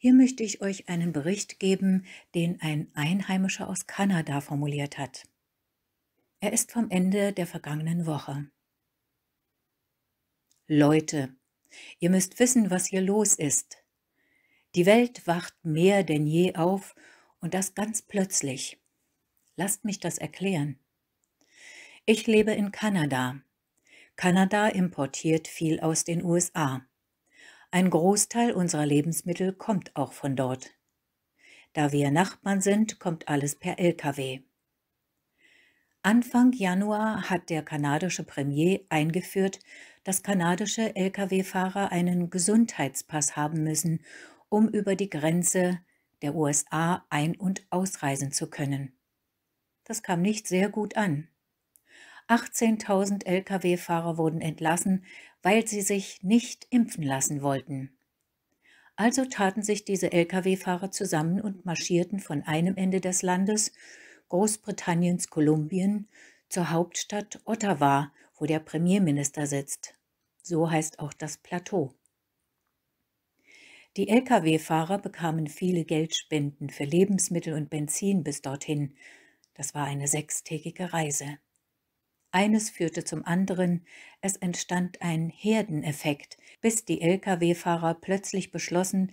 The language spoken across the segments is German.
Hier möchte ich euch einen Bericht geben, den ein Einheimischer aus Kanada formuliert hat. Er ist vom Ende der vergangenen Woche. Leute, ihr müsst wissen, was hier los ist. Die Welt wacht mehr denn je auf und das ganz plötzlich. Lasst mich das erklären. Ich lebe in Kanada. Kanada importiert viel aus den USA. Ein Großteil unserer Lebensmittel kommt auch von dort. Da wir Nachbarn sind, kommt alles per Lkw. Anfang Januar hat der kanadische Premier eingeführt, dass kanadische Lkw-Fahrer einen Gesundheitspass haben müssen, um über die Grenze der USA ein- und ausreisen zu können. Das kam nicht sehr gut an. 18.000 Lkw-Fahrer wurden entlassen, weil sie sich nicht impfen lassen wollten. Also taten sich diese Lkw-Fahrer zusammen und marschierten von einem Ende des Landes, Großbritanniens Kolumbien, zur Hauptstadt Ottawa, wo der Premierminister sitzt. So heißt auch das Plateau. Die Lkw-Fahrer bekamen viele Geldspenden für Lebensmittel und Benzin bis dorthin. Das war eine sechstägige Reise. Eines führte zum anderen, es entstand ein Herdeneffekt, bis die Lkw-Fahrer plötzlich beschlossen,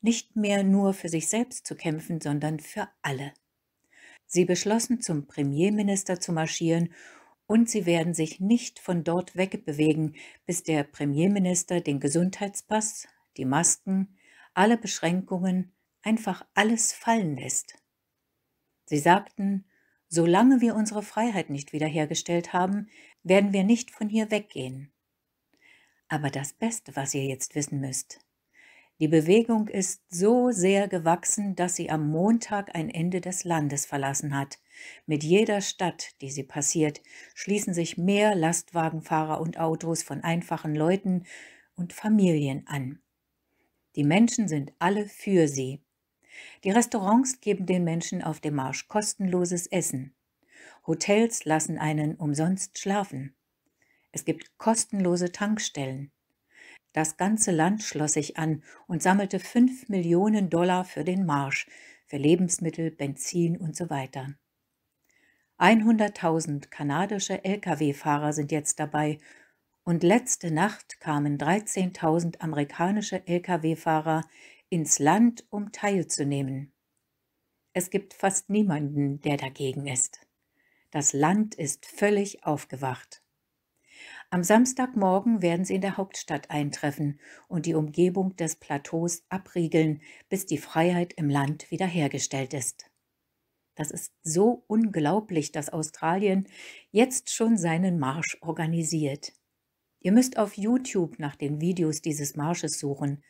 nicht mehr nur für sich selbst zu kämpfen, sondern für alle. Sie beschlossen, zum Premierminister zu marschieren und sie werden sich nicht von dort wegbewegen, bis der Premierminister den Gesundheitspass, die Masken, alle Beschränkungen, einfach alles fallen lässt. Sie sagten, Solange wir unsere Freiheit nicht wiederhergestellt haben, werden wir nicht von hier weggehen. Aber das Beste, was ihr jetzt wissen müsst, die Bewegung ist so sehr gewachsen, dass sie am Montag ein Ende des Landes verlassen hat. Mit jeder Stadt, die sie passiert, schließen sich mehr Lastwagenfahrer und Autos von einfachen Leuten und Familien an. Die Menschen sind alle für sie. Die Restaurants geben den Menschen auf dem Marsch kostenloses Essen. Hotels lassen einen umsonst schlafen. Es gibt kostenlose Tankstellen. Das ganze Land schloss sich an und sammelte 5 Millionen Dollar für den Marsch, für Lebensmittel, Benzin und so weiter. 100.000 kanadische Lkw-Fahrer sind jetzt dabei und letzte Nacht kamen 13.000 amerikanische Lkw-Fahrer ins Land, um teilzunehmen. Es gibt fast niemanden, der dagegen ist. Das Land ist völlig aufgewacht. Am Samstagmorgen werden sie in der Hauptstadt eintreffen und die Umgebung des Plateaus abriegeln, bis die Freiheit im Land wiederhergestellt ist. Das ist so unglaublich, dass Australien jetzt schon seinen Marsch organisiert. Ihr müsst auf YouTube nach den Videos dieses Marsches suchen.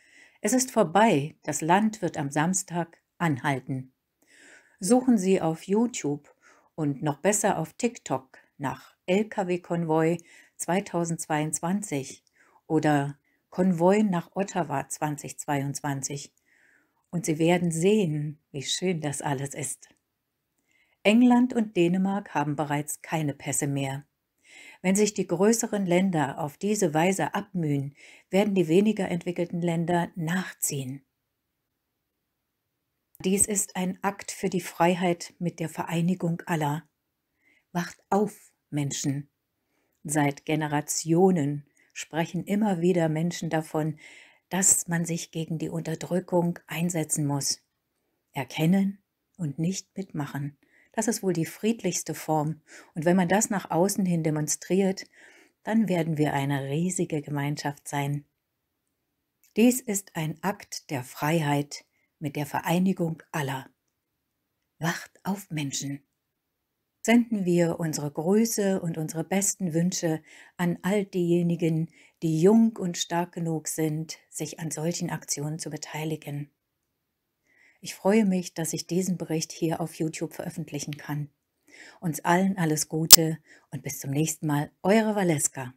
Es ist vorbei, das Land wird am Samstag anhalten. Suchen Sie auf YouTube und noch besser auf TikTok nach Lkw-Konvoi 2022 oder Konvoi nach Ottawa 2022 und Sie werden sehen, wie schön das alles ist. England und Dänemark haben bereits keine Pässe mehr. Wenn sich die größeren Länder auf diese Weise abmühen, werden die weniger entwickelten Länder nachziehen. Dies ist ein Akt für die Freiheit mit der Vereinigung aller. Wacht auf, Menschen! Seit Generationen sprechen immer wieder Menschen davon, dass man sich gegen die Unterdrückung einsetzen muss. Erkennen und nicht mitmachen das ist wohl die friedlichste Form. Und wenn man das nach außen hin demonstriert, dann werden wir eine riesige Gemeinschaft sein. Dies ist ein Akt der Freiheit mit der Vereinigung aller. Wacht auf Menschen! Senden wir unsere Grüße und unsere besten Wünsche an all diejenigen, die jung und stark genug sind, sich an solchen Aktionen zu beteiligen. Ich freue mich, dass ich diesen Bericht hier auf YouTube veröffentlichen kann. Uns allen alles Gute und bis zum nächsten Mal, eure Valeska.